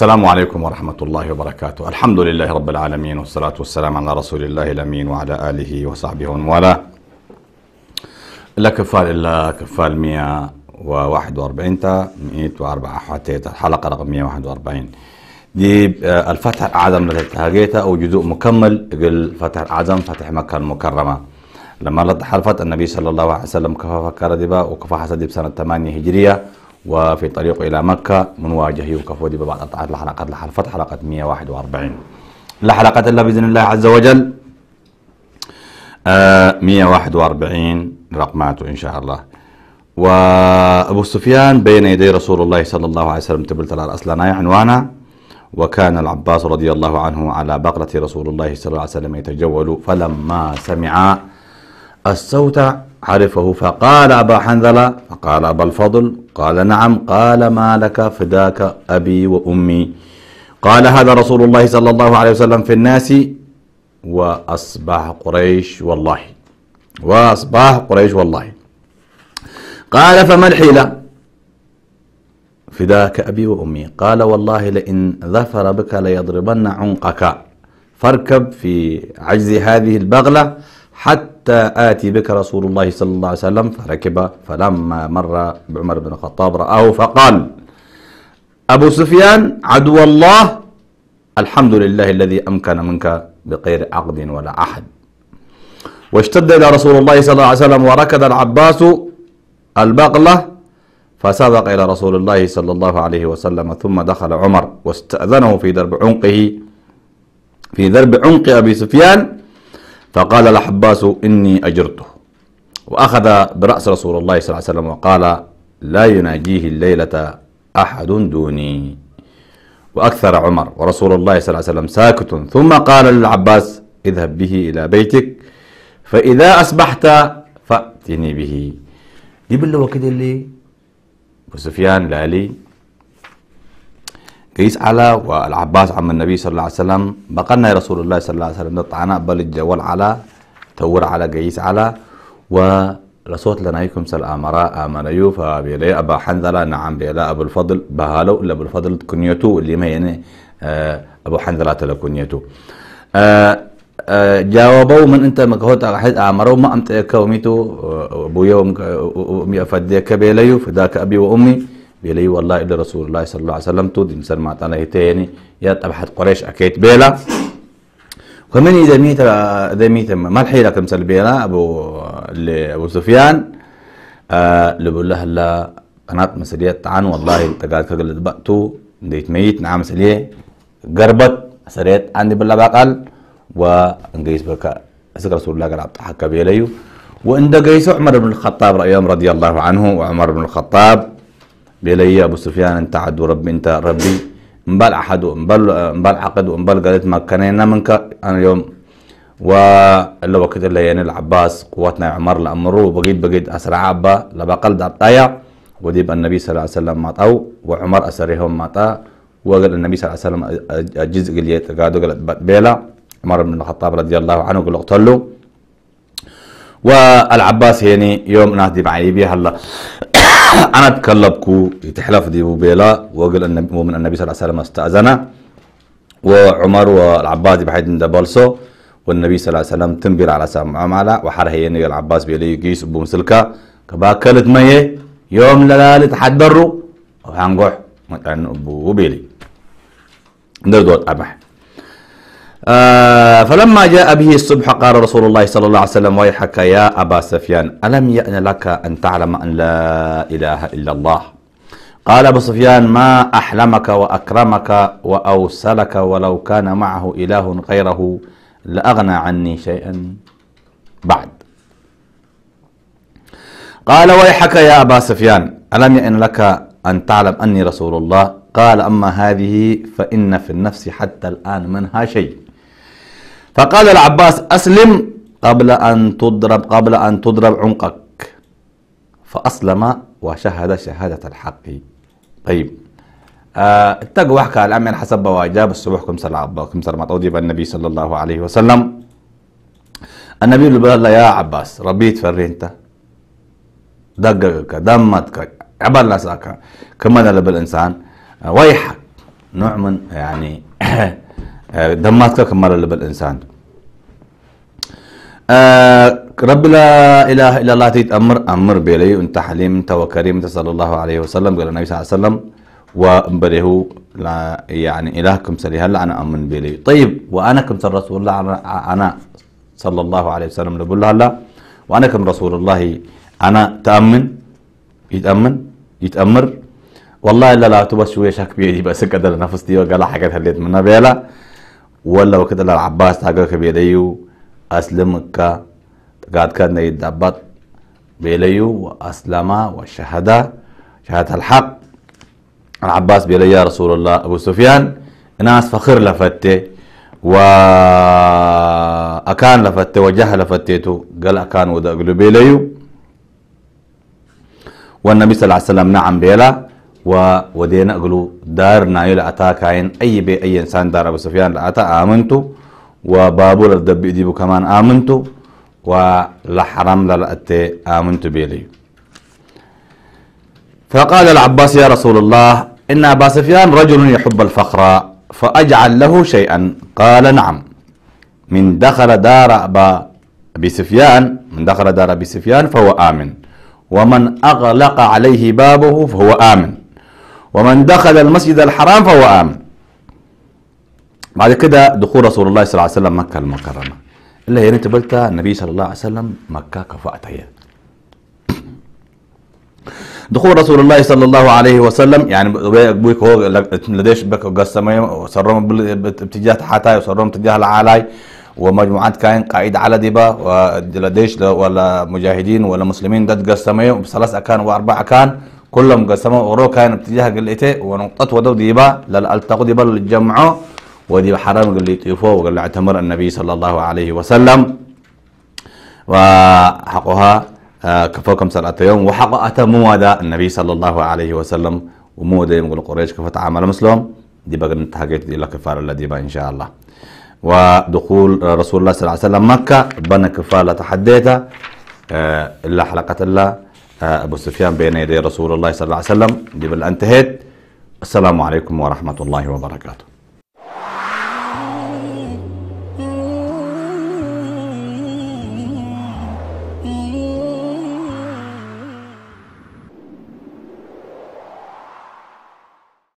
السلام عليكم ورحمة الله وبركاته الحمد لله رب العالمين والصلاة والسلام على رسول الله الأمين وعلى آله وصحبه ومن والاه لا كفال إلا كفال 141 تا 104 حتى الحلقة رقم 141 دي آه، الفتح الأعظم لتهاجيتا أو جزء مكمل فتح الأعظم فتح مكة المكرمة لما حلفت النبي صلى الله عليه وسلم كفى فكر دبا وكفى حسد بسنة 8 هجرية وفي طريق إلى مكة من واجهه وكفودي ببعض قطعات لحلقة حلقة 141 لحلقة الله بإذن الله عز وجل آه 141 رقماته إن شاء الله وأبو سفيان بين يدي رسول الله صلى الله عليه وسلم تبلت الأسلنا عنوانا وكان العباس رضي الله عنه على بقرة رسول الله صلى الله عليه وسلم يتجول فلما سمع الصوت عرفه فقال أبا حنظلة فقال أبا الفضل قال نعم قال ما لك فداك أبي وأمي قال هذا رسول الله صلى الله عليه وسلم في الناس وأصبح قريش والله وأصبح قريش والله قال فما الحيلة فداك أبي وأمي قال والله لئن ظفر بك ليضربن عنقك فاركب في عجز هذه البغلة حتى آتي بك رسول الله صلى الله عليه وسلم فركب فلما مر بعمر بن الخطاب رآه فقال أبو سفيان عدو الله الحمد لله الذي أمكن منك بغير عقد ولا أحد واشتد إلى رسول الله صلى الله عليه وسلم وركض العباس البقلة فسبق إلى رسول الله صلى الله عليه وسلم ثم دخل عمر واستأذنه في درب عنقه في درب عنق أبي سفيان فقال الحباس إني أجرته وأخذ برأس رسول الله صلى الله عليه وسلم وقال لا يناجيه الليلة أحد دوني وأكثر عمر ورسول الله صلى الله عليه وسلم ساكت ثم قال للعباس اذهب به إلى بيتك فإذا أصبحت فأتني به جيب له كده اللي وسفيان لالي قيس على والعباس عم النبي صلى الله عليه وسلم بقلنا يا رسول الله صلى الله عليه وسلم طعنا بل الجوال على تور على قيس على ورسول لنا يكم سل أمراء آمنيو بيلي أبا حنظلة نعم بيلا أبو الفضل بهالو إلا أبو الفضل كنيتو اللي ما يعني آه، أبو حنظلة تلا كنيتو أه, آه، جاوبوا من انت مكهوت احد امروا ما امت كوميتو ابويا وامي افديك بيليو فداك ابي وامي بلي والله إلى رسول الله صلى الله عليه وسلم تود إنسان ما تعالى تاني يا حد قريش أكيد بيلا كمان إذا ميت إذا ميت ما الحيلة كم بيلا أبو أبو سفيان آه لبقول لها لا أنا مسلية عن والله أنت قاعد كقلت بقتو ديت ميت نعم مسلية قربت سريت عندي بالله بقال وانجيز بكا أسك رسول الله قال حكى بيليو وإن قيس عمر بن الخطاب رأيهم رضي الله عنه وعمر بن الخطاب بلي يا ابو سفيان انت عدو ربي انت ربي مبال احد امبال امبال عقد امبال قالت ما كان منك انا اليوم ولا وقت اللي يعني العباس قواتنا عمر لأمره بقيت بقيت أسرع عبا لبا قلد وديب النبي صلى الله عليه وسلم ماتوا وعمر أسرهم ماتا وقال النبي صلى الله عليه وسلم الجزء اللي قادوا قالت بيلا عمر بن الخطاب رضي الله عنه قال اقتلوا والعباس يعني يوم نهدي معي بها هلا أنا تكلبكو يتحلف دي بيلا وقل أن ومن النبي صلى الله عليه وسلم استأذنا وعمر والعباس بحيد من دبلسو والنبي صلى الله عليه وسلم تنبير على سام معلا وحره يني العباس بيلي قيس أبو مسلكا كباكلت مية يوم للالي تحدروا وهنقح مكان أبو بيلي ندردوت أبح آه، فلما جاء به الصبح قال رسول الله صلى الله عليه وسلم ويحك يا أبا سفيان ألم يأن لك أن تعلم أن لا إله إلا الله قال أبو سفيان ما أحلمك وأكرمك وأوسلك ولو كان معه إله غيره لأغنى عني شيئا بعد قال ويحك يا أبا سفيان ألم يأن لك أن تعلم أني رسول الله قال أما هذه فإن في النفس حتى الآن منها شيء فقال العباس أسلم قبل أن تضرب قبل أن تضرب عنقك فأسلم وشهد شهادة الحق طيب آه، اتقوا آه وحكى الأمن حسب واجاب الصبح كم سلعة كم سلعة أوجب النبي صلى الله عليه وسلم النبي قال يا عباس ربيت فري انت دققك دمتك عبال ناساك كمان لبالإنسان آه، ويحك نوع من يعني آه، دمات كمال اللب الإنسان آه، رب لا إله إلا الله تيت أمر أمر بلي أنت حليم أنت وكريم أنت صلى الله عليه وسلم قال النبي صلى الله عليه وسلم وأمبره لا يعني إلهكم سلي هلا أنا أمن بلي طيب وأنا كم رسول الله أنا صلى الله عليه وسلم الله لا وأنا كم رسول الله أنا تأمن يتأمن يتأمر والله إلا لا تبس شوية شك بيدي بس كده لنفس دي وقال حاجات هليت منها بيلا ولا وكذا العباس تاقك بيديو أسلمك قاعد كان يدبط بيليو وأسلم وشهدا شهادة الحق العباس بيلي يا رسول الله أبو سفيان ناس فخر لفتة وأكان لفتة وجه لفتيتو قال أكان وذا قلو بيليو والنبي صلى الله عليه وسلم نعم بيلا ودينا أقلو دار نايل عطا كاين أي بي أي إنسان دار أبو سفيان العطا آمنتو وبابور الدب ديبو كمان آمنتو ولحرم للأتي آمنتو بيلي فقال العباس يا رسول الله إن أبا سفيان رجل يحب الفخر فأجعل له شيئا قال نعم من دخل دار أبي سفيان من دخل دار أبي سفيان فهو آمن ومن أغلق عليه بابه فهو آمن ومن دخل المسجد الحرام فهو آمن بعد كده دخول رسول الله صلى الله عليه وسلم مكة المكرمة اللي هي تبلت النبي صلى الله عليه وسلم مكة كفأت دخول رسول الله صلى الله عليه وسلم يعني بيك هو لديش بك قسمي وصرهم باتجاه تحتاي وصرهم باتجاه العالي ومجموعات كاين قاعد على ديبا ولديش ولا مجاهدين ولا مسلمين ده تقسمي بثلاث أكان وأربع أكان كلهم قسموا وروك كان بتجاه قلتي ونقطة ودو ديبا للألتقو ديبا للجمعو وديبا حرام قلتي طيفو وقال اعتمر النبي صلى الله عليه وسلم وحقها آه، كفوكم صلاة يوم وحق أتموا النبي صلى الله عليه وسلم ومودا يقول قريش كيف تعامل مسلم دي بقى نتحقيت إلى كفار الله ديبا إن شاء الله ودخول آه، رسول الله صلى الله عليه وسلم مكة بنا كفالة تحديتها آه، إلا حلقة الله أبو سفيان بين يدي رسول الله صلى الله عليه وسلم قبل أن انتهيت السلام عليكم ورحمة الله وبركاته